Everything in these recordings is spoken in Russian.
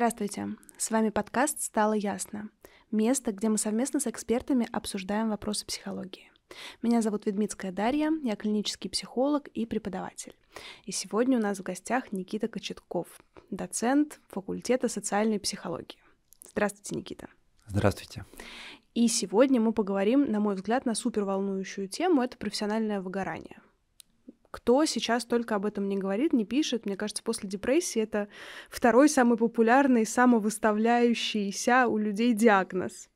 Здравствуйте! С вами подкаст «Стало ясно» — место, где мы совместно с экспертами обсуждаем вопросы психологии. Меня зовут Ведмицкая Дарья, я клинический психолог и преподаватель. И сегодня у нас в гостях Никита Кочетков, доцент факультета социальной психологии. Здравствуйте, Никита. Здравствуйте. И сегодня мы поговорим, на мой взгляд, на суперволнующую тему — это профессиональное выгорание — кто сейчас только об этом не говорит, не пишет. Мне кажется, после депрессии это второй самый популярный, самовыставляющийся у людей диагноз.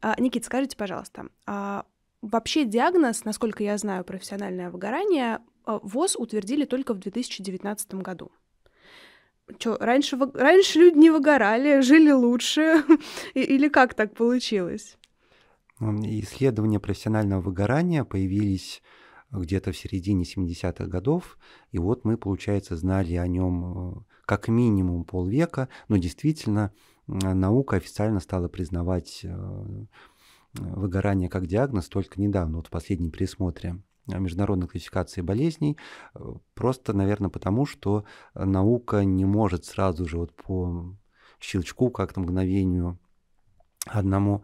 А, Никит, скажите, пожалуйста, а вообще диагноз, насколько я знаю, профессиональное выгорание а, ВОЗ утвердили только в 2019 году. Чё, раньше, раньше люди не выгорали, жили лучше? Или как так получилось? Исследования профессионального выгорания появились где-то в середине 70-х годов. И вот мы, получается, знали о нем э, как минимум полвека, но действительно э, наука официально стала признавать э, выгорание как диагноз только недавно, вот в последнем пересмотре международной классификации болезней, просто, наверное, потому что наука не может сразу же вот по щелчку, как-то мгновению одному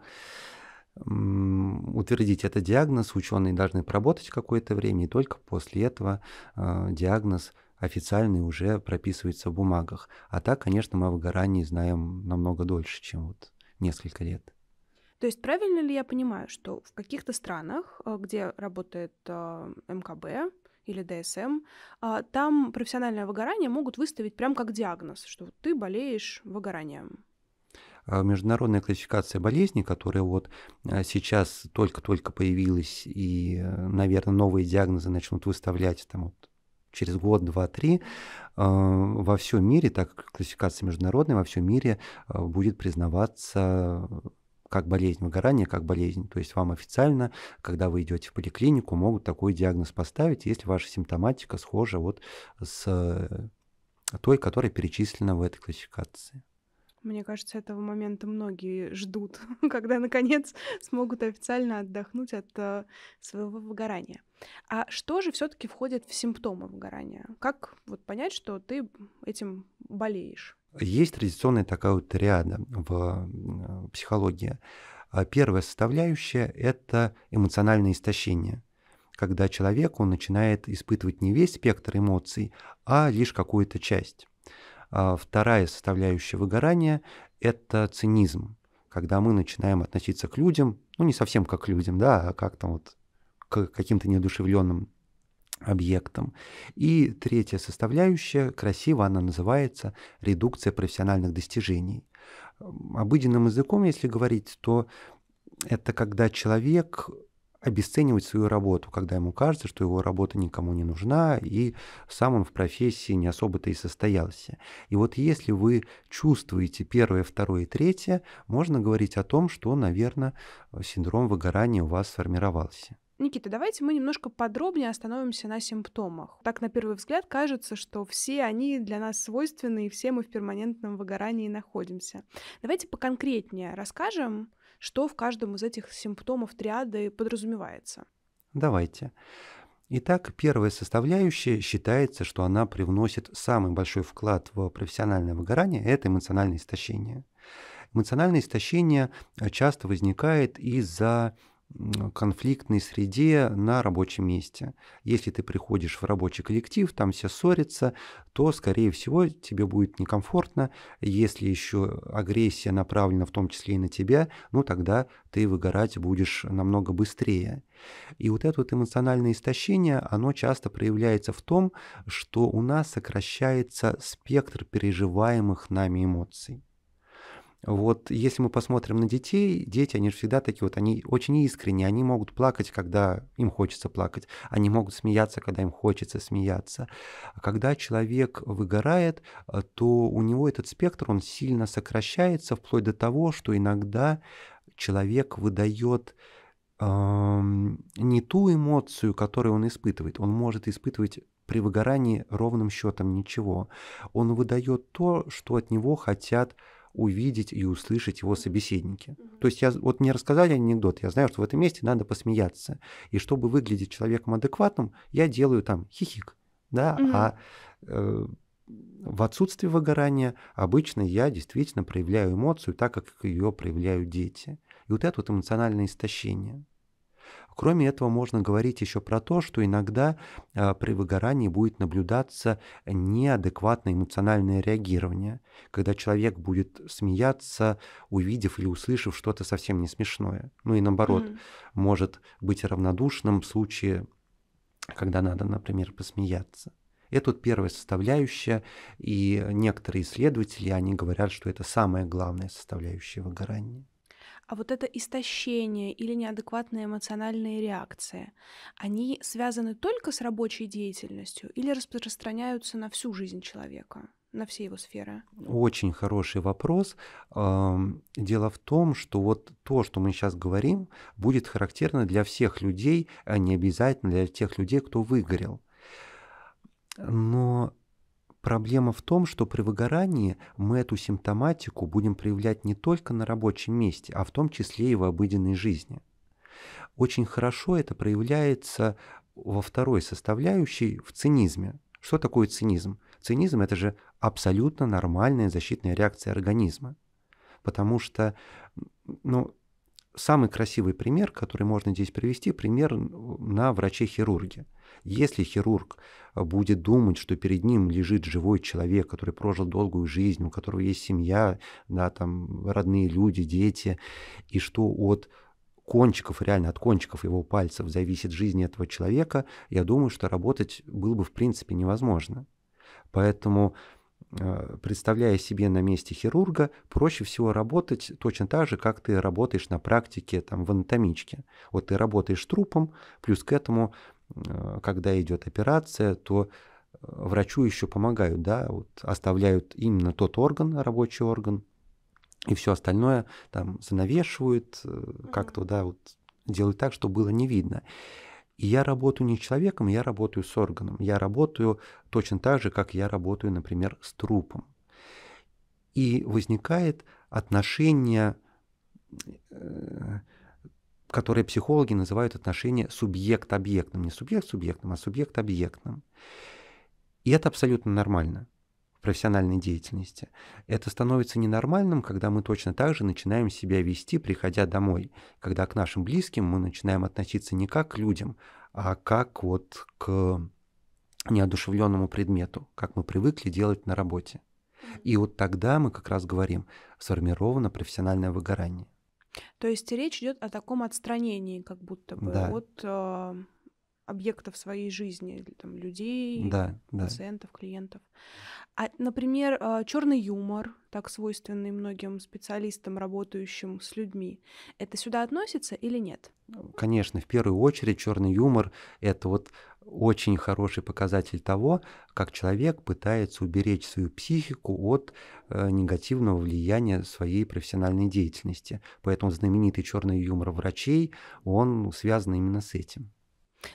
утвердить этот диагноз, ученые должны поработать какое-то время, и только после этого а, диагноз официальный уже прописывается в бумагах. А так, конечно, мы о выгорании знаем намного дольше, чем вот несколько лет. То есть правильно ли я понимаю, что в каких-то странах, а, где работает а, МКБ или ДСМ, там профессиональное выгорание могут выставить прям как диагноз, что ты болеешь выгоранием? А, международная классификация болезней, которая вот а, сейчас только-только появилась, и, наверное, новые диагнозы начнут выставлять там вот через год, два, три, а, во всем мире, так как классификация международная, во всем мире будет признаваться как болезнь выгорания, как болезнь. То есть вам официально, когда вы идете в поликлинику, могут такой диагноз поставить, если ваша симптоматика схожа вот с той, которая перечислена в этой классификации. Мне кажется, этого момента многие ждут, когда, наконец, смогут официально отдохнуть от э, своего выгорания. А что же все таки входит в симптомы выгорания? Как вот понять, что ты этим болеешь? Есть традиционная такая вот триада в э, психологии. А первая составляющая – это эмоциональное истощение когда человеку начинает испытывать не весь спектр эмоций, а лишь какую-то часть. А, вторая составляющая выгорания – это цинизм, когда мы начинаем относиться к людям, ну не совсем как к людям, да, а как там вот к каким-то неодушевленным объектом И третья составляющая, красиво она называется редукция профессиональных достижений. Обыденным языком, если говорить, то это когда человек обесценивать свою работу, когда ему кажется, что его работа никому не нужна, и сам он в профессии не особо-то и состоялся. И вот если вы чувствуете первое, второе и третье, можно говорить о том, что, наверное, синдром выгорания у вас сформировался. Никита, давайте мы немножко подробнее остановимся на симптомах. Так, на первый взгляд, кажется, что все они для нас свойственны, и все мы в перманентном выгорании находимся. Давайте поконкретнее расскажем, что в каждом из этих симптомов триады подразумевается. Давайте. Итак, первая составляющая считается, что она привносит самый большой вклад в профессиональное выгорание – это эмоциональное истощение. Эмоциональное истощение э, часто возникает из-за конфликтной среде на рабочем месте. Если ты приходишь в рабочий коллектив, там все ссорятся, то, скорее всего, тебе будет некомфортно. Если еще агрессия направлена в том числе и на тебя, ну тогда ты выгорать будешь намного быстрее. И вот это вот эмоциональное истощение, оно часто проявляется в том, что у нас сокращается спектр переживаемых нами эмоций. Вот если мы посмотрим на детей, дети, они же всегда такие вот, они очень искренние, они могут плакать, когда им хочется плакать, они могут смеяться, когда им хочется смеяться. А когда человек выгорает, э, то у него этот спектр, он сильно сокращается, вплоть до того, что иногда человек выдает эм, не ту эмоцию, которую он испытывает. Он может испытывать при выгорании ровным счетом ничего. Он выдает то, что от него хотят увидеть и услышать его собеседники. То есть я вот мне рассказали анекдот, я знаю, что в этом месте надо посмеяться. И чтобы выглядеть человеком адекватным, я делаю там хихик. Да, угу. а э, в отсутствие выгорания обычно я действительно проявляю эмоцию так, как ее проявляют дети. И вот это вот эмоциональное истощение. Кроме этого, можно говорить еще про то, что иногда а, при выгорании будет наблюдаться неадекватное эмоциональное реагирование, когда человек будет смеяться, увидев или услышав что-то совсем не смешное. Ну и наоборот, mm-hmm. может быть равнодушным в случае, когда надо, например, посмеяться. Это вот первая составляющая, и некоторые исследователи, они говорят, что это самая главная составляющая выгорания а вот это истощение или неадекватные эмоциональные реакции, они связаны только с рабочей деятельностью или распространяются на всю жизнь человека? на все его сферы? Очень хороший вопрос. Дело в том, что вот то, что мы сейчас говорим, будет характерно для всех людей, а не обязательно для тех людей, кто выгорел. Но Проблема в том, что при выгорании мы эту симптоматику будем проявлять не только на рабочем месте, а в том числе и в обыденной жизни. Очень хорошо это проявляется во второй составляющей в цинизме. Что такое цинизм? Цинизм – это же абсолютно нормальная защитная реакция организма. Потому что ну, самый красивый пример, который можно здесь привести, пример на враче-хирурге. Если хирург а, будет думать, что перед ним лежит живой человек, который прожил долгую жизнь, у которого есть семья, да, там родные люди, дети, и что от кончиков, реально от кончиков его пальцев зависит жизнь этого человека, я думаю, что работать было бы в принципе невозможно. Поэтому Э, представляя себе на месте хирурга, проще всего работать точно так же, как ты работаешь на практике там, в анатомичке. Вот ты работаешь трупом, плюс к этому, э, когда идет операция, то э, врачу еще помогают, да, вот оставляют именно тот орган, рабочий орган, и все остальное там занавешивают, как-то, да, вот делают так, чтобы было не видно. И я работаю не с человеком, я работаю с органом. Я работаю точно так же, как я работаю, например, с трупом. И возникает отношение, э, которое психологи называют отношение субъект-объектным. Не субъект-субъектным, а субъект-объектным. И это абсолютно нормально профессиональной деятельности. Это становится ненормальным, когда мы точно так же начинаем себя вести, приходя домой, когда к нашим близким мы начинаем относиться не как к людям, а как вот к неодушевленному предмету, как мы привыкли делать на работе. И вот тогда мы как раз говорим, сформировано профессиональное выгорание. То есть речь идет о таком отстранении, как будто бы да. от э, объектов своей жизни, там, людей, да, пациентов, да. клиентов. А, например, а, черный юмор, так свойственный многим специалистам, работающим с людьми, это сюда относится или нет? Конечно, в первую очередь черный юмор — это вот очень хороший показатель того, как человек пытается уберечь свою психику от э, негативного влияния своей профессиональной деятельности. Поэтому знаменитый черный юмор врачей, он связан именно с этим.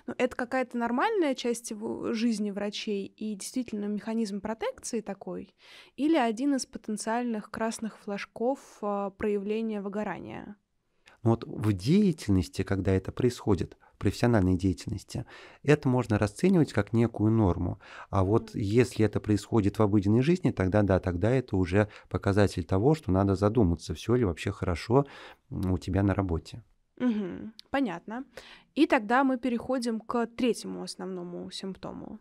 Ну, это какая-то нормальная часть его жизни врачей и действительно механизм протекции такой, или один из потенциальных красных флажков а, проявления выгорания? Ну, вот в деятельности, когда это происходит, в профессиональной деятельности, это можно расценивать как некую норму. А вот если это происходит в обыденной жизни, тогда да, тогда это уже показатель того, что надо задуматься, все ли вообще хорошо у тебя на работе. Мгм. Понятно. И тогда мы переходим к третьему основному симптому.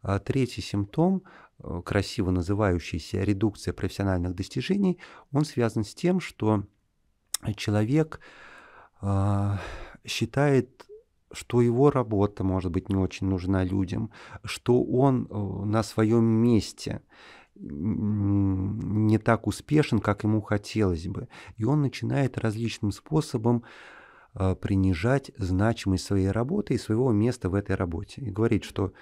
А, третий симптом, э, красиво называющийся редукция профессиональных достижений, он связан с тем, что человек а, считает, что его работа может быть не очень нужна людям, что он э, на своем месте не так успешен, как ему хотелось бы. И он начинает различным способом Э, принижать значимость своей работы и своего места в этой работе. И говорить, что,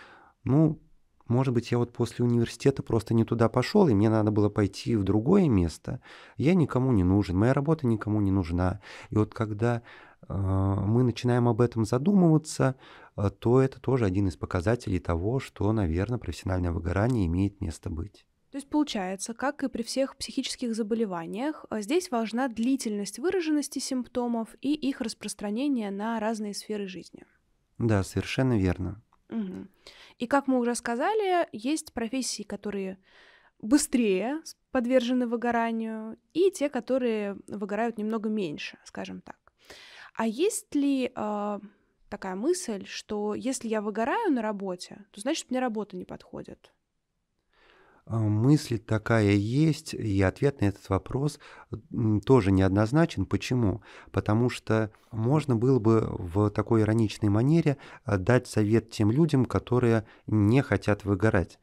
ну, может быть, я вот после университета просто не туда пошел, и мне надо было пойти в другое место. Я никому не нужен, моя работа никому не нужна. И вот когда э, мы начинаем об этом задумываться, э, то это тоже один из показателей того, что, наверное, профессиональное выгорание имеет место быть. То есть получается, как и при всех психических заболеваниях, э, здесь важна длительность выраженности симптомов и их распространение на разные сферы жизни. Да, совершенно верно. Угу. И как мы уже сказали, есть профессии, которые быстрее подвержены выгоранию, и те, которые выгорают немного меньше, скажем так. А есть ли э, такая мысль, что если я выгораю на работе, то значит мне работа не подходит? А, мысль такая есть, и ответ на этот вопрос тоже неоднозначен. Почему? Потому что можно было бы в такой ироничной манере а, дать совет тем людям, которые не хотят выгорать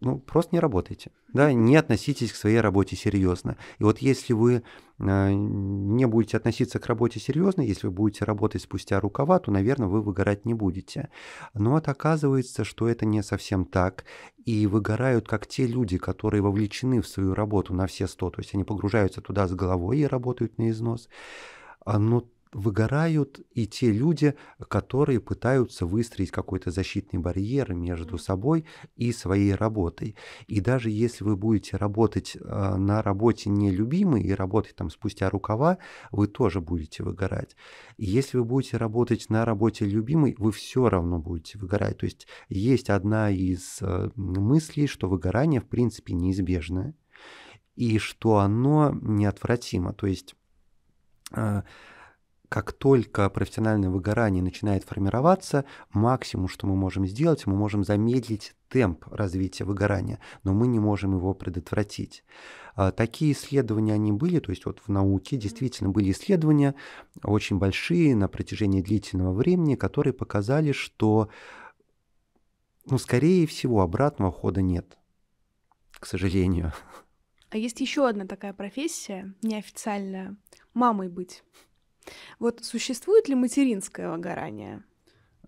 ну, просто не работайте. Да, не относитесь к своей работе серьезно. И вот если вы э, не будете относиться к работе серьезно, если вы будете работать спустя рукава, то, наверное, вы выгорать не будете. Но вот оказывается, что это не совсем так. И выгорают как те люди, которые вовлечены в свою работу на все сто, то есть они погружаются туда с головой и работают на износ. А, Но ну, выгорают и те люди, которые пытаются выстроить какой-то защитный барьер между собой и своей работой. И даже если вы будете работать э, на работе нелюбимой и работать там спустя рукава, вы тоже будете выгорать. И если вы будете работать на работе любимой, вы все равно будете выгорать. То есть есть одна из э, мыслей, что выгорание в принципе неизбежное и что оно неотвратимо. То есть э, как только профессиональное выгорание начинает формироваться, максимум, что мы можем сделать, мы можем замедлить темп развития выгорания, но мы не можем его предотвратить. А, такие исследования они были, то есть вот в науке действительно были исследования очень большие на протяжении длительного времени, которые показали, что, ну, скорее всего, обратного хода нет, к сожалению. А есть еще одна такая профессия, неофициальная, мамой быть. Вот существует ли материнское выгорание?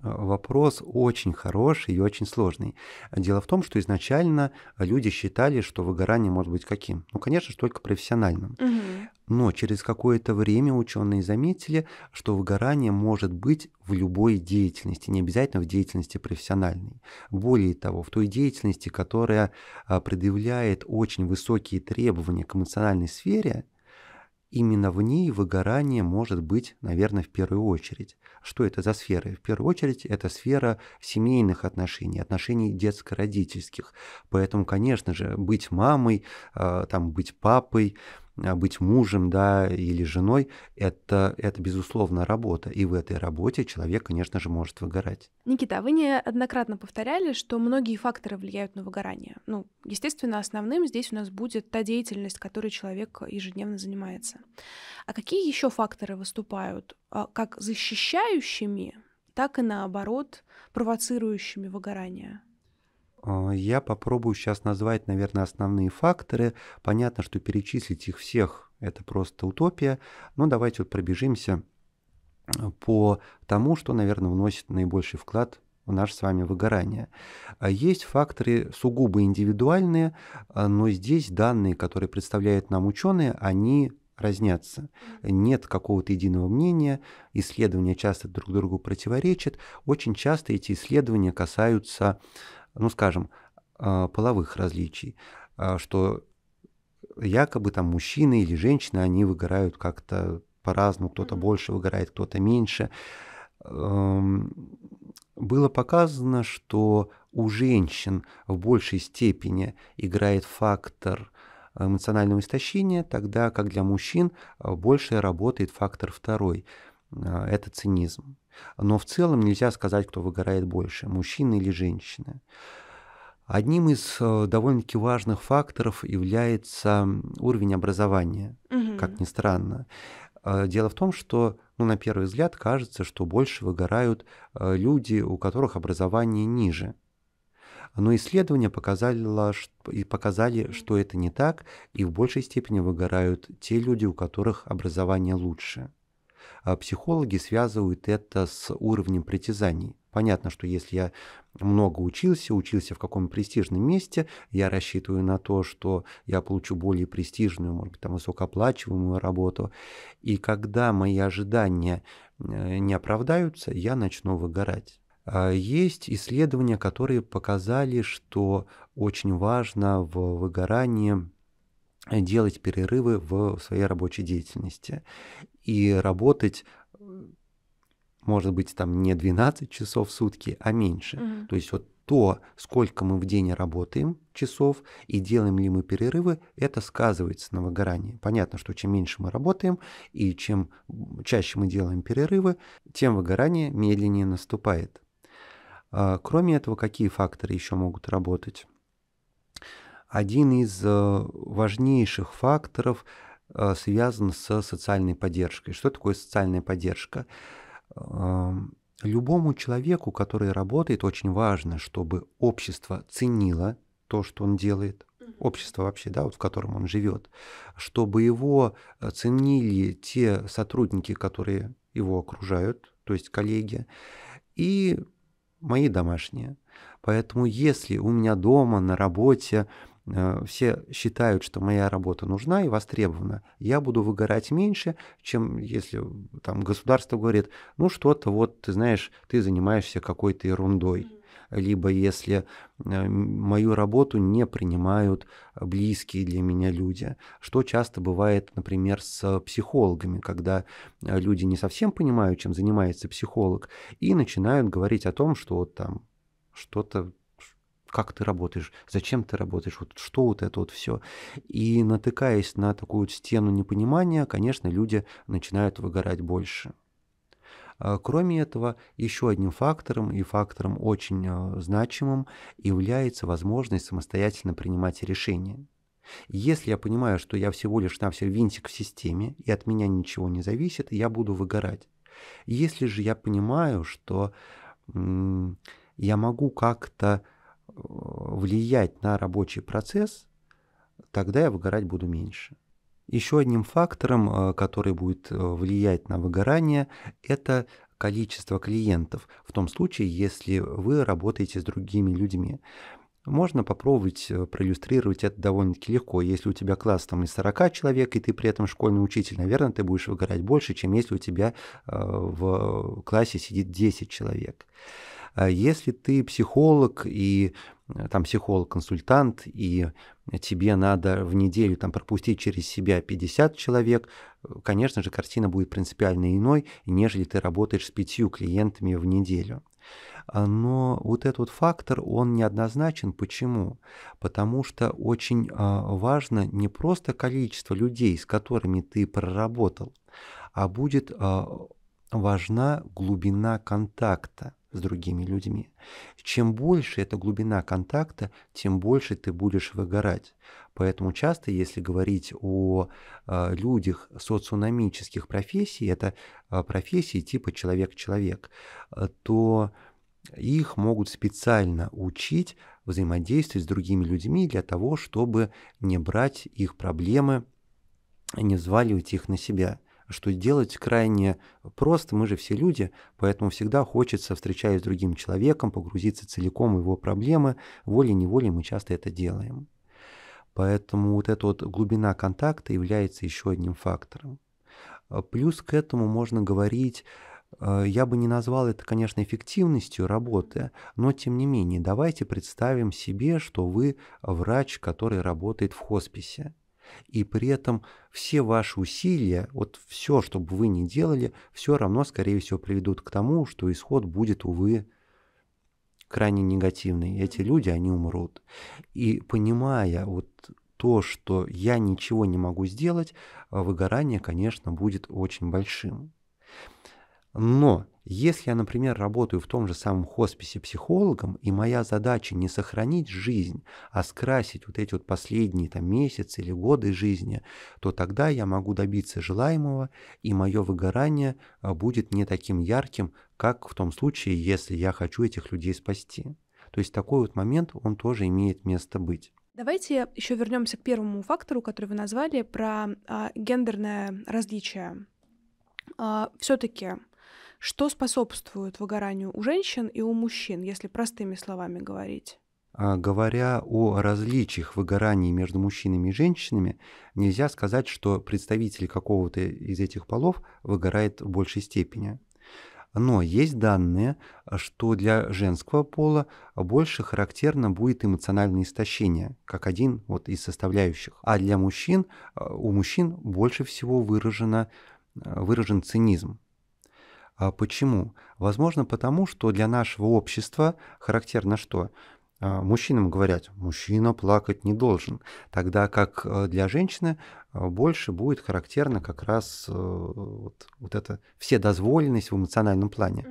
Э, вопрос очень хороший и очень сложный. Дело в том, что изначально люди считали, что выгорание может быть каким? Ну, конечно же, только профессиональным. Угу. Но через какое-то время ученые заметили, что выгорание может быть в любой деятельности, не обязательно в деятельности профессиональной. Более того, в той деятельности, которая а, предъявляет очень высокие требования к эмоциональной сфере, Именно в ней выгорание может быть, наверное, в первую очередь. Что это за сферы? В первую очередь это сфера семейных отношений, отношений детско-родительских. Поэтому, конечно же, быть мамой, а, там, быть папой, а, быть мужем, да, или женой, это, это безусловно работа. И в этой работе человек, конечно же, может выгорать. Никита, а вы неоднократно повторяли, что многие факторы влияют на выгорание. Ну, естественно, основным здесь у нас будет та деятельность, которой человек ежедневно занимается. А какие еще факторы выступают а, как защищающими, так и наоборот провоцирующими выгорание? А, я попробую сейчас назвать, наверное, основные факторы. Понятно, что перечислить их всех – это просто утопия. Но давайте вот пробежимся э, по тому, что, наверное, вносит наибольший вклад в наше с вами выгорание. А есть факторы сугубо индивидуальные, а, но здесь данные, которые представляют нам ученые, они разнятся. Нет какого-то единого мнения, исследования часто друг другу противоречат. Очень часто эти исследования касаются ну скажем, а, половых различий, а, что якобы там мужчины или женщины, они выгорают как-то по-разному, кто-то больше выгорает, кто-то меньше. Эм, было показано, что у женщин в большей степени играет фактор эмоционального истощения, тогда как для мужчин а, больше работает фактор второй – это цинизм. Но в целом нельзя сказать, кто выгорает больше, мужчины или женщины. Одним из э, довольно-таки важных факторов является уровень образования, угу. как ни странно. Э, дело в том, что, ну, на первый взгляд, кажется, что больше выгорают э, люди, у которых образование ниже. Но исследования показало, показали, что это не так, и в большей степени выгорают те люди, у которых образование лучше. А, психологи связывают это с уровнем притязаний. Понятно, что если я много учился, учился в каком-то престижном месте, я рассчитываю на то, что я получу более престижную, может быть, там высокооплачиваемую работу. И когда мои ожидания э, не оправдаются, я начну выгорать. А, есть исследования, которые показали, что очень важно в выгорании делать перерывы в своей рабочей деятельности и работать может быть там не 12 часов в сутки, а меньше. Mm-hmm. То есть вот то, сколько мы в день работаем часов и делаем ли мы перерывы, это сказывается на выгорании. Понятно, что чем меньше мы работаем и чем чаще мы делаем перерывы, тем выгорание медленнее наступает. А, кроме этого, какие факторы еще могут работать? один из э, важнейших факторов э, связан со социальной поддержкой. Что такое социальная поддержка? Эм, любому человеку, который работает, очень важно, чтобы общество ценило то, что он делает, общество вообще, да, вот в котором он живет, чтобы его э, ценили те сотрудники, которые его окружают, то есть коллеги, и мои домашние. Поэтому если у меня дома, на работе, Э, все считают, что моя работа нужна и востребована, я буду выгорать меньше, чем если там государство говорит, ну что-то вот, ты знаешь, ты занимаешься какой-то ерундой. Либо если э, мою работу не принимают близкие для меня люди, что часто бывает, например, с психологами, когда э, люди не совсем понимают, чем занимается психолог, и начинают говорить о том, что вот там что-то как ты работаешь, зачем ты работаешь, вот что вот это вот все. И натыкаясь на такую вот стену непонимания, конечно, люди начинают выгорать больше. А, кроме этого, еще одним фактором и фактором очень а, значимым является возможность самостоятельно принимать решения. Если я понимаю, что я всего лишь навсего винтик в системе, и от меня ничего не зависит, я буду выгорать. Если же я понимаю, что я могу как-то влиять на рабочий процесс, тогда я выгорать буду меньше. Еще одним фактором, э, который будет э, влиять на выгорание, это количество клиентов, в том случае, если вы работаете с другими людьми. Можно попробовать э, проиллюстрировать это довольно-таки легко. Если у тебя класс там из 40 человек, и ты при этом школьный учитель, наверное, ты будешь выгорать больше, чем если у тебя в классе сидит 10 человек. А если ты психолог и э, там психолог-консультант, и тебе надо в неделю там пропустить через себя 50 человек, э, конечно же, картина будет принципиально иной, нежели ты работаешь с пятью клиентами в неделю. А, но вот этот вот фактор, он неоднозначен. Почему? Потому что очень а, важно не просто количество людей, с которыми ты проработал, а будет важна глубина контакта с другими людьми. Чем больше эта глубина контакта, тем больше ты будешь выгорать. Поэтому часто, если говорить о э, людях социономических профессий, это э, профессии типа человек-человек, э, то их могут специально учить взаимодействовать с другими людьми для того, чтобы не брать их проблемы, не взваливать их на себя что делать крайне просто, мы же все люди, поэтому всегда хочется, встречаясь с другим человеком, погрузиться целиком в его проблемы, волей-неволей мы часто это делаем. Поэтому вот эта вот глубина контакта является еще одним фактором. А, плюс к этому можно говорить а, я бы не назвал это, конечно, эффективностью работы, но тем не менее, давайте представим себе, что вы врач, который работает в хосписе. И при этом все ваши усилия, вот все, что бы вы ни делали, все равно, скорее всего, приведут к тому, что исход будет, увы, крайне негативный. эти люди, они умрут. И понимая вот то, что я ничего не могу сделать, выгорание, конечно, будет очень большим. Но если я, например, работаю в том же самом хосписе психологом, и моя задача не сохранить жизнь, а скрасить вот эти вот последние там, месяцы или годы жизни, то тогда я могу добиться желаемого, и мое выгорание а, будет не таким ярким, как в том случае, если я хочу этих людей спасти. То есть такой вот момент, он тоже имеет место быть. Давайте еще вернемся к первому фактору, который вы назвали, про а, гендерное различие. А, Все-таки что способствует выгоранию у женщин и у мужчин, если простыми словами говорить? А, говоря о различиях выгораний между мужчинами и женщинами, нельзя сказать, что представитель какого-то из этих полов выгорает в большей степени. Но есть данные, что для женского пола больше характерно будет эмоциональное истощение, как один вот из составляющих. А для мужчин, э, у мужчин больше всего выражено, э, выражен цинизм. А почему? Возможно, потому что для нашего общества характерно что? А, мужчинам говорят, мужчина плакать не должен, тогда как э, для женщины э, больше будет характерно как раз э, вот, вот эта вседозволенность в эмоциональном плане.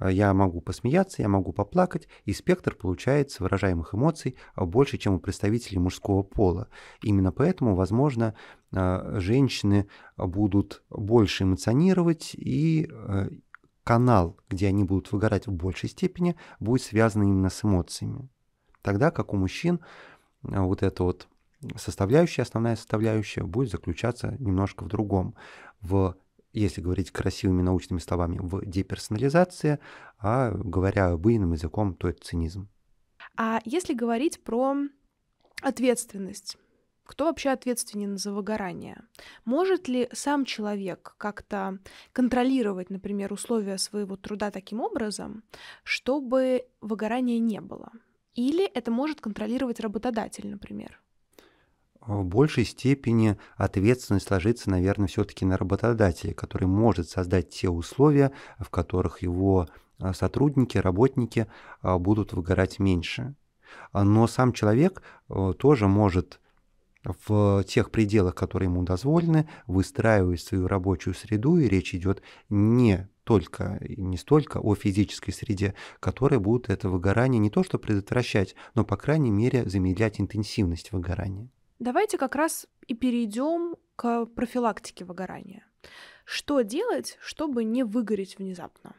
Я могу посмеяться, я могу поплакать, и спектр получается выражаемых эмоций больше, чем у представителей мужского пола. Именно поэтому, возможно, женщины будут больше эмоционировать, и канал, где они будут выгорать в большей степени, будет связан именно с эмоциями. Тогда как у мужчин э, вот эта вот составляющая, основная составляющая будет заключаться немножко в другом. В если говорить красивыми научными словами, в деперсонализации, а говоря обыденным языком, то это цинизм. А если говорить про ответственность, кто вообще ответственен за выгорание? Может ли сам человек как-то контролировать, например, условия своего труда таким образом, чтобы выгорания не было? Или это может контролировать работодатель, например? А, в большей степени ответственность ложится, наверное, все-таки на работодателя, который может создать те условия, в которых его а, сотрудники, работники а, будут выгорать меньше. Но сам человек тоже может в тех пределах, которые ему дозволены, выстраивает свою рабочую среду, и речь идет не только, не столько о физической среде, которая будет это выгорание не то что предотвращать, но, по крайней мере, замедлять интенсивность выгорания. Давайте как раз и перейдем к профилактике выгорания. Что делать, чтобы не выгореть внезапно?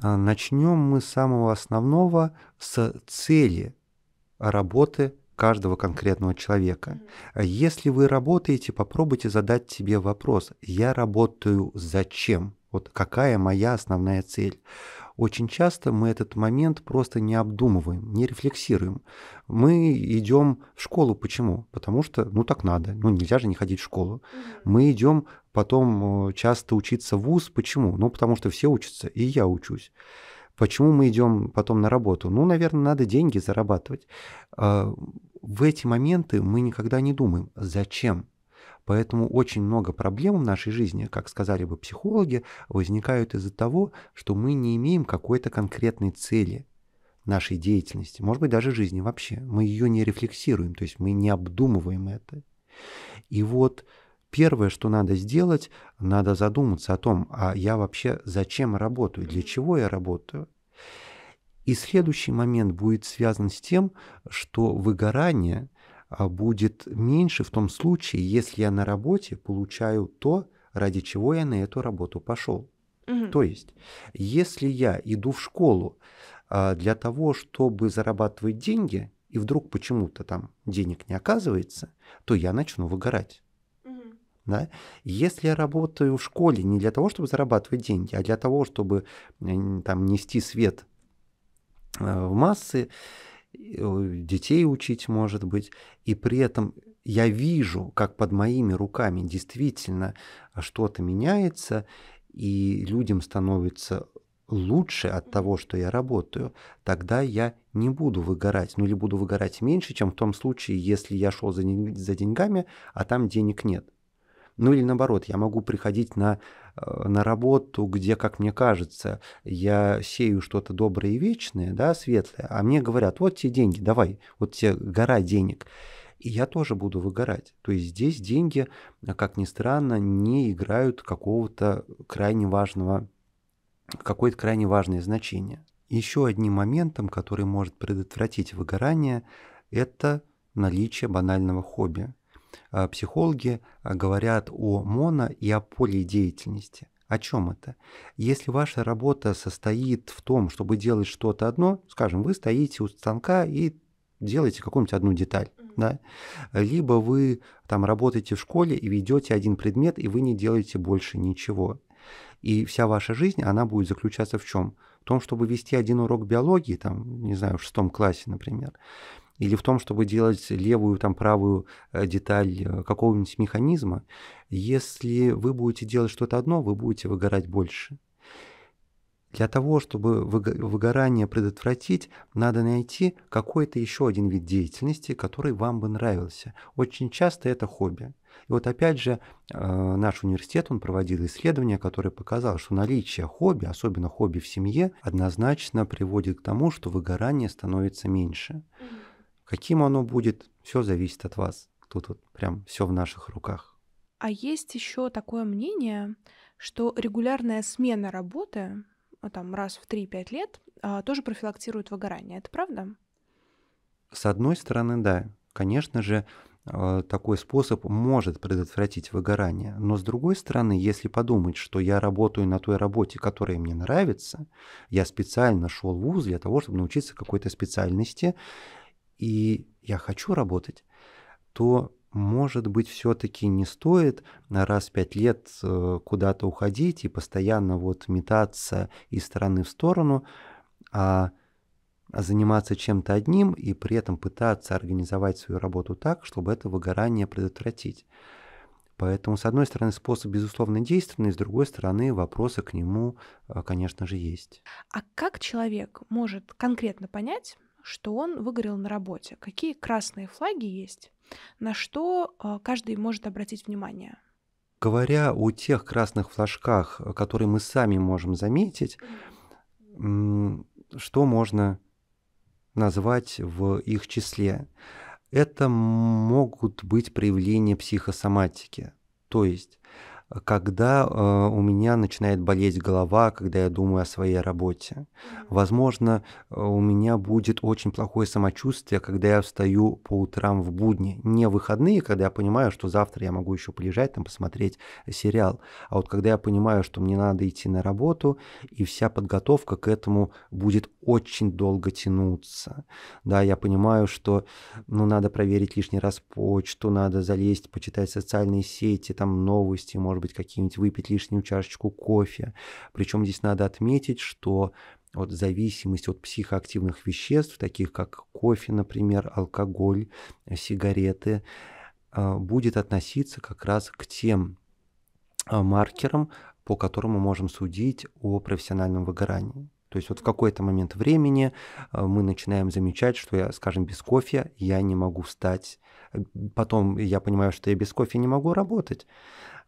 А, начнем мы с самого основного, с цели работы каждого конкретного человека. Если вы работаете, попробуйте задать себе вопрос, я работаю зачем? Вот какая моя основная цель? Очень часто мы этот момент просто не обдумываем, не рефлексируем. Мы идем в школу. Почему? Потому что, ну так надо. Ну нельзя же не ходить в школу. Мы идем потом э, часто учиться в ВУЗ. Почему? Ну потому что все учатся, и я учусь. Почему мы идем потом на работу? Ну, наверное, надо деньги зарабатывать. А, в эти моменты мы никогда не думаем, зачем. Поэтому очень много проблем в нашей жизни, как сказали бы психологи, возникают из-за того, что мы не имеем какой-то конкретной цели нашей деятельности, может быть, даже жизни вообще. Мы ее не рефлексируем, то есть мы не обдумываем это. И вот первое, что надо сделать, надо задуматься о том, а я вообще зачем работаю, для чего я работаю. И следующий момент будет связан с тем, что выгорание а, будет меньше в том случае, если я на работе получаю то, ради чего я на эту работу пошел. Угу. То есть, если я иду в школу а, для того, чтобы зарабатывать деньги, и вдруг почему-то там денег не оказывается, то я начну выгорать. Да? Если я работаю в школе не для того, чтобы зарабатывать деньги, а для того, чтобы там нести свет Э, в массы, детей учить, может быть, и при этом я вижу, как под моими руками действительно э, что-то меняется, и людям становится лучше от того, что я работаю, тогда я не буду выгорать, ну или буду выгорать меньше, чем в том случае, если я шел за, за деньгами, а там денег нет. Ну или наоборот, я могу приходить на Э, на работу, где, как мне кажется, я сею что-то доброе и вечное, да, светлое, а мне говорят, вот тебе деньги, давай, вот тебе гора денег. И я тоже буду выгорать. То есть здесь деньги, э, как ни странно, не играют какого-то крайне важного, какое-то крайне важное значение. Еще одним моментом, который может предотвратить выгорание, это наличие банального хобби. Э, психологи э, говорят о моно и о поле деятельности. О чем это? Если ваша работа состоит в том, чтобы делать что-то одно, скажем, вы стоите у станка и делаете какую-нибудь одну деталь, да? либо вы там работаете в школе и ведете один предмет, и вы не делаете больше ничего. И вся ваша жизнь, она будет заключаться в чем? В том, чтобы вести один урок биологии, там, не знаю, в шестом классе, например, или в том, чтобы делать левую, там, правую э, деталь э, какого-нибудь механизма, если вы будете делать что-то одно, вы будете выгорать больше. Для того, чтобы выгорание предотвратить, надо найти какой-то еще один вид деятельности, который вам бы нравился. Очень часто это хобби. И вот опять же, э, наш университет, он проводил исследование, которое показало, что наличие хобби, особенно хобби в семье, однозначно приводит к тому, что выгорание становится меньше. Mm-hmm. Каким оно будет, все зависит от вас. Тут вот прям все в наших руках. А есть еще такое мнение, что регулярная смена работы ну, там раз в 3-5 лет а, тоже профилактирует выгорание. Это правда? С одной стороны, да. Конечно же, а, такой способ может предотвратить выгорание. Но с другой стороны, если подумать, что я работаю на той работе, которая мне нравится, я специально шел в вуз для того, чтобы научиться какой-то специальности, и я хочу работать, то, может быть, все-таки не стоит раз в пять лет э, куда-то уходить и постоянно вот метаться из стороны в сторону, а, а заниматься чем-то одним и при этом пытаться организовать свою работу так, чтобы это выгорание предотвратить. Поэтому, с одной стороны, способ, безусловно, действенный, с другой стороны, вопросы к нему, э, конечно же, есть. А как человек может конкретно понять, что он выгорел на работе, какие красные флаги есть, на что э, каждый может обратить внимание. Говоря о тех красных флажках, э, которые мы сами можем заметить, что можно назвать в их числе? Это могут быть проявления психосоматики, то есть когда э, у меня начинает болеть голова, когда я думаю о своей работе. Возможно, э, у меня будет очень плохое самочувствие, когда я встаю по утрам в будни. Не выходные, когда я понимаю, что завтра я могу еще полежать, там посмотреть сериал. А вот когда я понимаю, что мне надо идти на работу, и вся подготовка к этому будет очень долго тянуться. Да, я понимаю, что ну, надо проверить лишний раз почту, надо залезть, почитать социальные сети, там новости, может может быть, какие-нибудь выпить лишнюю чашечку кофе. Причем здесь надо отметить, что вот зависимость от психоактивных веществ, таких как кофе, например, алкоголь, э, сигареты, э, будет относиться как раз к тем э, маркерам, по которым мы можем судить о профессиональном выгорании. То есть вот в какой-то момент времени мы начинаем замечать, что я, скажем, без кофе я не могу встать. Потом я понимаю, что я без кофе не могу работать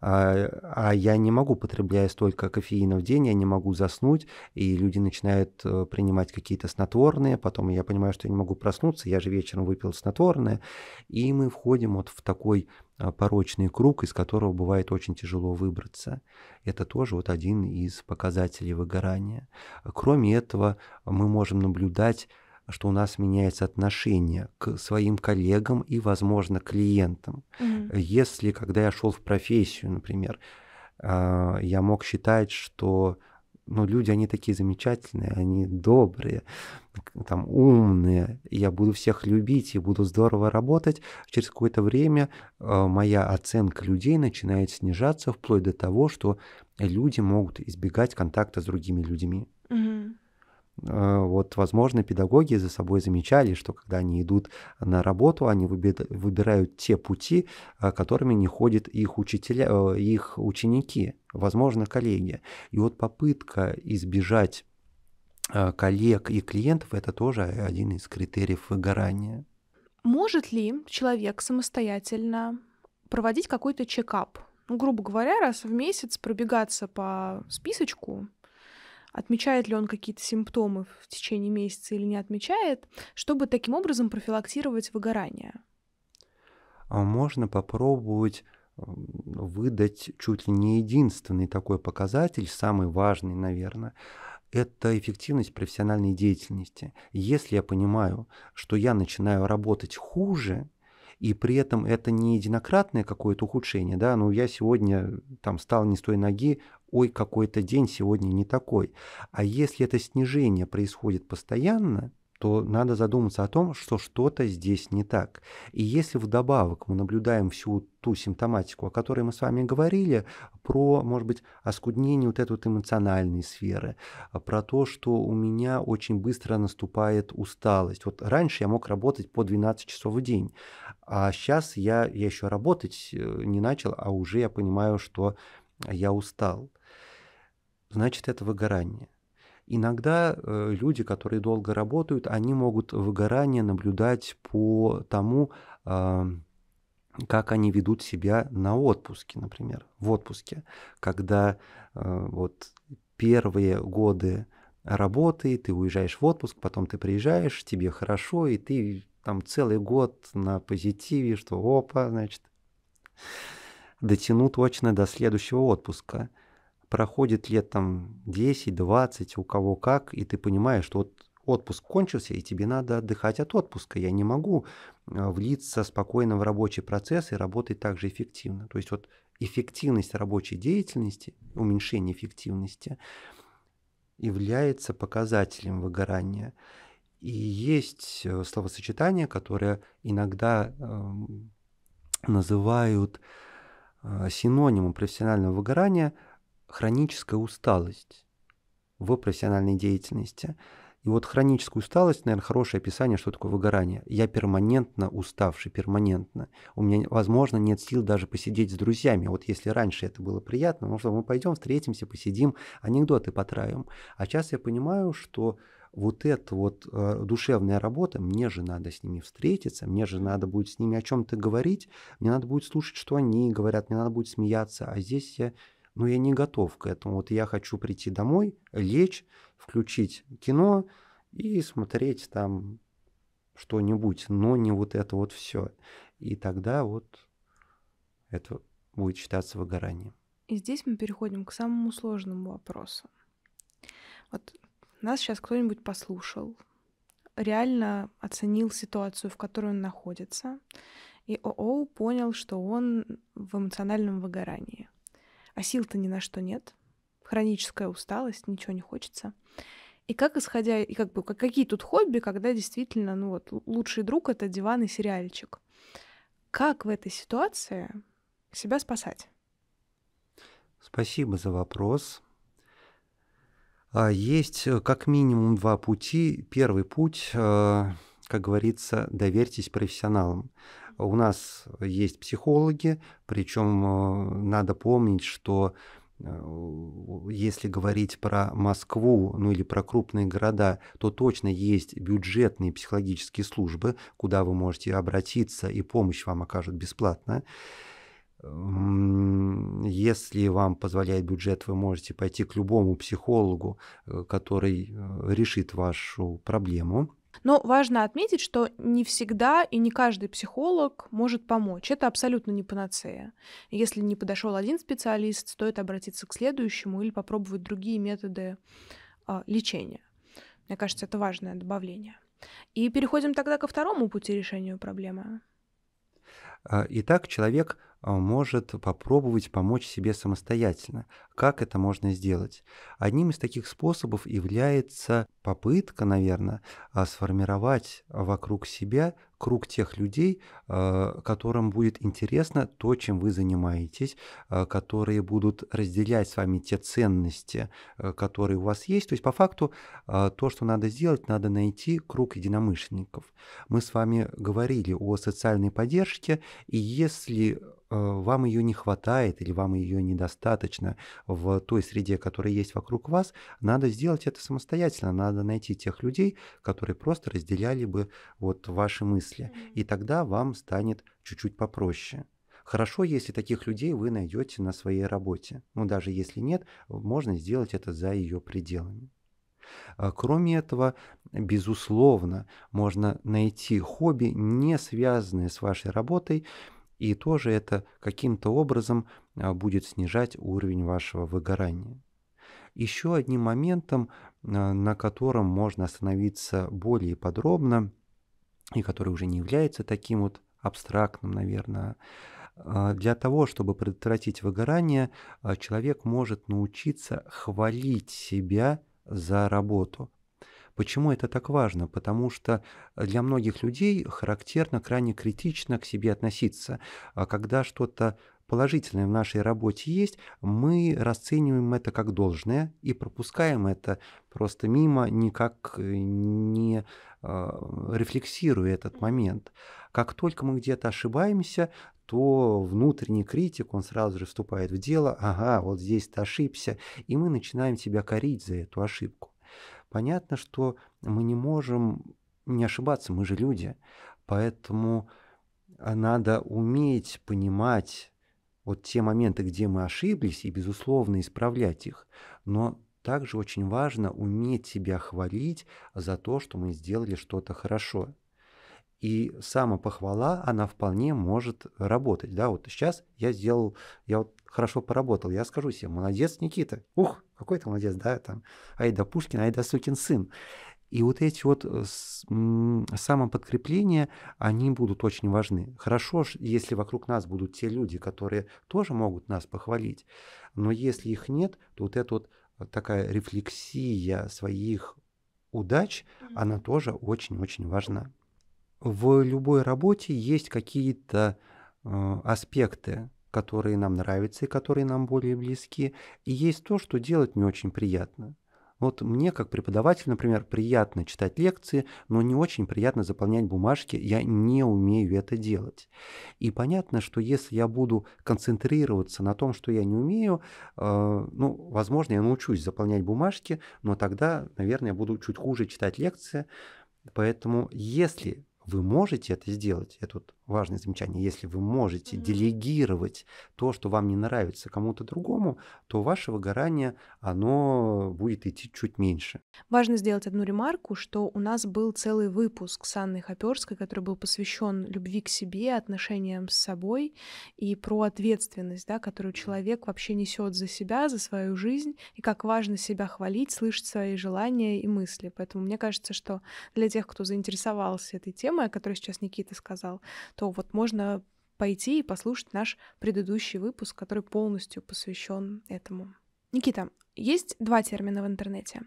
а, а я не могу, потребляя столько кофеина в день, я не могу заснуть, и люди начинают э, принимать какие-то снотворные, потом я понимаю, что я не могу проснуться, я же вечером выпил снотворное, и мы входим вот в такой а, порочный круг, из которого бывает очень тяжело выбраться. Это тоже вот один из показателей выгорания. Кроме этого, мы можем наблюдать что у нас меняется отношение к своим коллегам и, возможно, клиентам. Mm-hmm. Если, когда я шел в профессию, например, а, я мог считать, что ну, люди, они такие замечательные, они добрые, там, умные, я буду всех любить и буду здорово работать, через какое-то время а, моя оценка людей начинает снижаться вплоть до того, что люди могут избегать контакта с другими людьми. Mm-hmm. Э, вот, возможно, педагоги за собой замечали, что когда они идут на работу, они выбирают те пути, э, которыми не ходят их, учителя, э, их ученики, возможно, коллеги. И вот попытка избежать коллег и клиентов – это тоже один из критериев выгорания. Может ли человек самостоятельно проводить какой-то чекап? Ну, грубо говоря, раз в месяц пробегаться по списочку – отмечает ли он какие-то симптомы в течение месяца или не отмечает, чтобы таким образом профилактировать выгорание? А Можно попробовать выдать чуть ли не единственный такой показатель, самый важный, наверное, это эффективность профессиональной деятельности. Если я понимаю, что я начинаю работать хуже, и при этом это не единократное какое-то ухудшение, да, ну я сегодня там стал не с той ноги, ой, какой-то день сегодня не такой. А если это снижение происходит постоянно, то надо задуматься о том, что что-то здесь не так. И если вдобавок мы наблюдаем всю ту симптоматику, о которой мы с вами говорили, про, может быть, оскуднение вот этой вот эмоциональной сферы, про то, что у меня очень быстро наступает усталость. Вот раньше я мог работать по 12 часов в день, а сейчас я, я еще работать э, не начал, а уже я понимаю, что я устал значит это выгорание. Иногда э, люди, которые долго работают, они могут выгорание наблюдать по тому, как они ведут себя на отпуске, например, в отпуске, когда э, вот первые годы работы, ты уезжаешь в отпуск, потом ты приезжаешь, тебе хорошо, и ты там целый год на позитиве, что опа, значит, дотяну точно до следующего отпуска – проходит лет там 10-20, у кого как, и ты понимаешь, что вот отпуск кончился, и тебе надо отдыхать от отпуска. Я не могу а, влиться спокойно в рабочий процесс и работать так же эффективно. То есть вот эффективность рабочей деятельности, уменьшение эффективности является показателем выгорания. И есть э, словосочетание, которое иногда эм, называют э, синонимом профессионального выгорания – хроническая усталость в профессиональной деятельности. И вот хроническую усталость, наверное, хорошее описание, что такое выгорание. Я перманентно уставший, перманентно. У меня, возможно, нет сил даже посидеть с друзьями. Вот если раньше это было приятно, ну что, мы пойдем, встретимся, посидим, анекдоты потравим. А сейчас я понимаю, что вот эта вот э, душевная работа, мне же надо с ними встретиться, мне же надо будет с ними о чем-то говорить, мне надо будет слушать, что они говорят, мне надо будет смеяться, а здесь я но я не готов к этому. Вот я хочу прийти домой, лечь, включить кино и смотреть там что-нибудь, но не вот это вот все. И тогда вот это будет считаться выгоранием. И здесь мы переходим к самому сложному вопросу. Вот нас сейчас кто-нибудь послушал, реально оценил ситуацию, в которой он находится, и ОО понял, что он в эмоциональном выгорании а сил-то ни на что нет, хроническая усталость, ничего не хочется. И как исходя, и как бы, какие тут хобби, когда действительно, ну вот, лучший друг — это диван и сериальчик. Как в этой ситуации себя спасать? Спасибо за вопрос. А, есть э, как минимум два пути. Первый путь, э, как говорится, доверьтесь профессионалам. У нас есть психологи, причем э, надо помнить, что э, если говорить про Москву, ну или про крупные города, то точно есть бюджетные психологические службы, куда вы можете обратиться и помощь вам окажут бесплатно. Если вам позволяет бюджет, вы можете пойти к любому психологу, э, который решит вашу проблему. Но важно отметить, что не всегда и не каждый психолог может помочь. Это абсолютно не панацея. Если не подошел один специалист, стоит обратиться к следующему или попробовать другие методы э, лечения. Мне кажется, это важное добавление. И переходим тогда ко второму пути решения проблемы. А, итак, человек а, может попробовать помочь себе самостоятельно. Как это можно сделать? Одним из таких способов является попытка, наверное, а, сформировать вокруг себя круг тех людей, а, которым будет интересно то, чем вы занимаетесь, а, которые будут разделять с вами те ценности, которые у вас есть. То есть по факту то, что надо сделать, надо найти круг единомышленников. Мы с вами говорили о социальной поддержке, и если вам ее не хватает или вам ее недостаточно, в той среде, которая есть вокруг вас, надо сделать это самостоятельно, надо найти тех людей, которые просто разделяли бы вот ваши мысли, и тогда вам станет чуть-чуть попроще. Хорошо, если таких людей вы найдете на своей работе, но ну, даже если нет, можно сделать это за ее пределами. А, кроме этого, безусловно, можно найти хобби, не связанные с вашей работой, и тоже это каким-то образом а, будет снижать уровень вашего выгорания. Еще одним моментом, а, на котором можно остановиться более подробно, и который уже не является таким вот абстрактным, наверное, а, для того, чтобы предотвратить выгорание, человек может научиться хвалить себя за работу. Почему это так важно? Потому что э, для многих людей характерно крайне критично к себе относиться. А Когда что-то положительное в нашей работе есть, мы расцениваем это как должное и пропускаем это просто мимо, никак э, не а, рефлексируя этот момент. Как только мы где-то ошибаемся, то внутренний критик, он сразу же вступает в дело, ага, вот здесь ты ошибся, и мы начинаем себя корить за эту ошибку. Понятно, что мы не можем не ошибаться, мы же люди. Поэтому а, надо уметь понимать вот те моменты, где мы ошиблись, и, безусловно, исправлять их. Но также очень важно уметь себя хвалить за то, что мы сделали что-то хорошо. И самопохвала, она вполне может работать. Да, вот сейчас я сделал, я вот хорошо поработал, я скажу себе, молодец, Никита, ух, какой ты молодец, да, там, Айда да Пушкин, ай сукин сын. И вот эти вот э, самоподкрепления, они будут очень важны. Хорошо, если вокруг нас будут те люди, которые тоже могут нас похвалить, но если их нет, то вот эта вот такая рефлексия своих удач, она тоже очень-очень важна в любой работе есть какие-то э, аспекты, которые нам нравятся и которые нам более близки, и есть то, что делать не очень приятно. Вот мне, как преподаватель, например, приятно читать лекции, но не очень приятно заполнять бумажки, я не умею это делать. И понятно, что если я буду концентрироваться на том, что я не умею, э, ну, возможно, я научусь заполнять бумажки, но тогда, наверное, я буду чуть хуже читать лекции. Поэтому если вы можете это сделать, это вот важное замечание, если вы можете делегировать то, что вам не нравится кому-то другому, то ваше выгорание, оно будет идти чуть меньше. Важно сделать одну ремарку, что у нас был целый выпуск с Анной Хоперской, который был посвящен любви к себе, отношениям с собой и про ответственность, да, которую человек вообще несет за себя, за свою жизнь, и как важно себя хвалить, слышать свои желания и мысли. Поэтому мне кажется, что для тех, кто заинтересовался этой темой, темы, о которой сейчас Никита сказал, то вот можно пойти и послушать наш предыдущий выпуск, который полностью посвящен этому. Никита, есть два термина в интернете.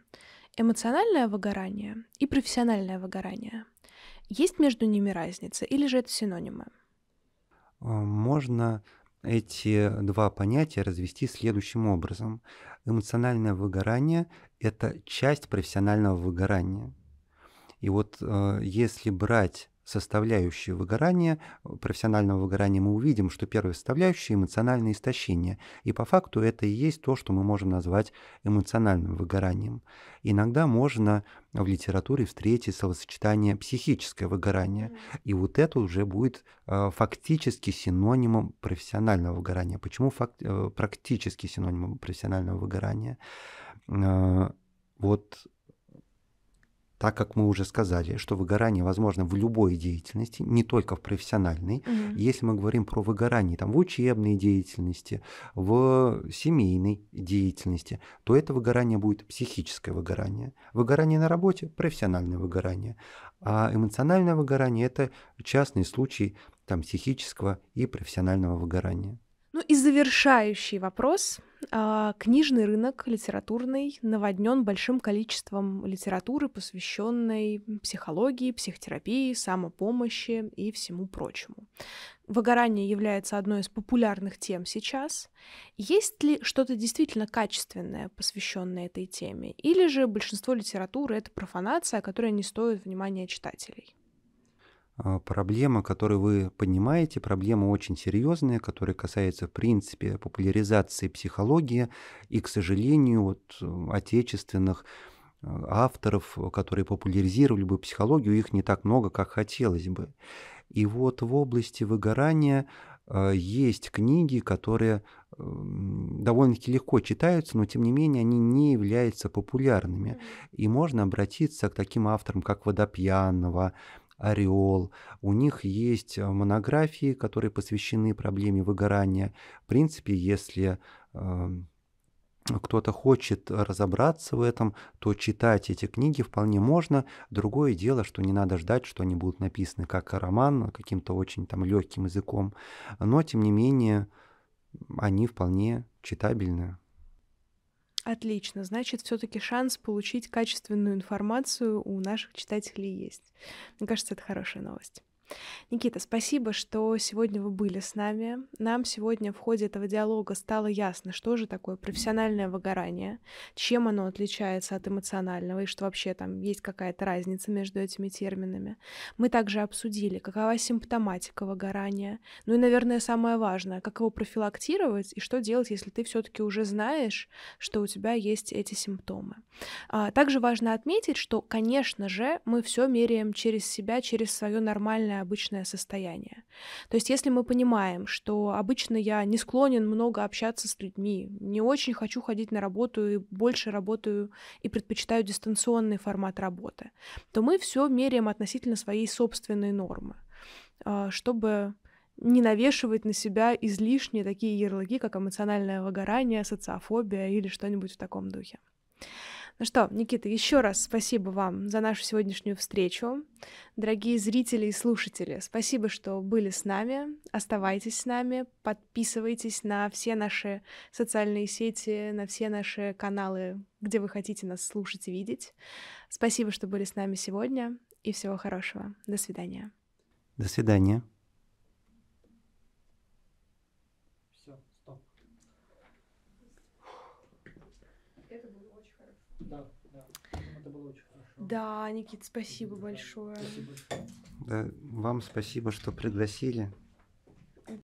Эмоциональное выгорание и профессиональное выгорание. Есть между ними разница или же это синонимы? А, можно эти два понятия развести следующим образом. Эмоциональное выгорание ⁇ это часть профессионального выгорания. И вот э, если брать составляющие выгорания, э, профессионального выгорания, мы увидим, что первая составляющая – эмоциональное истощение. И по факту это и есть то, что мы можем назвать эмоциональным выгоранием. Иногда можно в литературе встретить словосочетание «психическое выгорание». И вот это уже будет э, фактически синонимом профессионального выгорания. Почему факт, практически синонимом профессионального выгорания? вот так как мы уже сказали, что выгорание возможно в любой деятельности, не только в профессиональной. Угу. Если мы говорим про выгорание там, в учебной деятельности, в семейной деятельности, то это выгорание будет психическое выгорание. Выгорание на работе – профессиональное выгорание. А эмоциональное выгорание – это частный случай там, психического и профессионального выгорания. Ну и завершающий вопрос. А, книжный рынок литературный наводнен большим количеством литературы, посвященной психологии, психотерапии, самопомощи и всему прочему. Выгорание является одной из популярных тем сейчас. Есть ли что-то действительно качественное, посвященное этой теме? Или же большинство литературы — это профанация, которая не стоит внимания читателей? А, проблема, которую вы поднимаете, проблема очень серьезная, которая касается, в принципе, популяризации психологии и, к сожалению, вот отечественных а, авторов, которые популяризировали бы психологию, их не так много, как хотелось бы. И вот в области выгорания а, есть книги, которые довольно-таки легко читаются, но тем не менее они не являются популярными. И можно обратиться к таким авторам, как Водопьянова, Ореол. У них есть э, монографии, которые посвящены проблеме выгорания. В принципе, если эм, кто-то хочет разобраться в этом, то читать эти книги вполне можно. Другое дело, что не надо ждать, что они будут написаны как роман, а каким-то очень там легким языком. Но, тем не менее, они вполне читабельны. Отлично. Значит, все-таки шанс получить качественную информацию у наших читателей есть. Мне кажется, это хорошая новость. Никита, спасибо, что сегодня вы были с нами. Нам сегодня в ходе этого диалога стало ясно, что же такое профессиональное выгорание, чем оно отличается от эмоционального и что вообще там есть какая-то разница между этими терминами. Мы также обсудили, какова симптоматика выгорания, ну и, наверное, самое важное, как его профилактировать и что делать, если ты все-таки уже знаешь, что у тебя есть эти симптомы. А, также важно отметить, что, конечно же, мы все меряем через себя, через свое нормальное нормальное обычное состояние. То есть если мы понимаем, что обычно я не склонен много общаться с людьми, не очень хочу ходить на работу и больше работаю и предпочитаю дистанционный формат работы, то мы все меряем относительно своей собственной нормы, а, чтобы не навешивать на себя излишние такие ярлыки, как эмоциональное выгорание, социофобия или что-нибудь в таком духе. Ну что, Никита, еще раз спасибо вам за нашу сегодняшнюю встречу. Дорогие зрители и слушатели, спасибо, что были с нами. Оставайтесь с нами, подписывайтесь на все наши социальные сети, на все наши каналы, где вы хотите нас слушать и видеть. Спасибо, что были с нами сегодня, и всего хорошего. До свидания. До свидания. Да, Никит, спасибо большое. Спасибо. Да, вам спасибо, что пригласили.